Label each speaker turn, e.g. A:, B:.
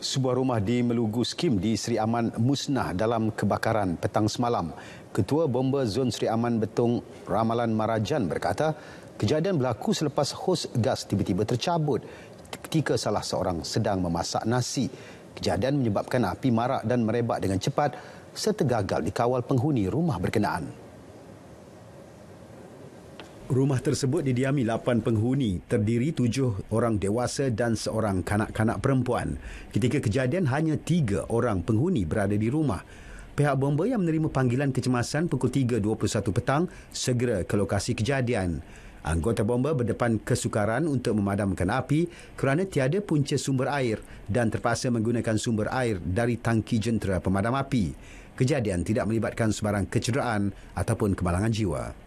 A: sebuah rumah di Melugu Skim di Seri Aman musnah dalam kebakaran petang semalam. Ketua Bomba Zon Seri Aman Betung Ramalan Marajan berkata, kejadian berlaku selepas hos gas tiba-tiba tercabut ketika salah seorang sedang memasak nasi. Kejadian menyebabkan api marak dan merebak dengan cepat serta gagal dikawal penghuni rumah berkenaan. Rumah tersebut didiami lapan penghuni, terdiri tujuh orang dewasa dan seorang kanak-kanak perempuan. Ketika kejadian, hanya tiga orang penghuni berada di rumah. Pihak bomba yang menerima panggilan kecemasan pukul 3.21 petang segera ke lokasi kejadian. Anggota bomba berdepan kesukaran untuk memadamkan api kerana tiada punca sumber air dan terpaksa menggunakan sumber air dari tangki jentera pemadam api. Kejadian tidak melibatkan sebarang kecederaan ataupun kemalangan jiwa.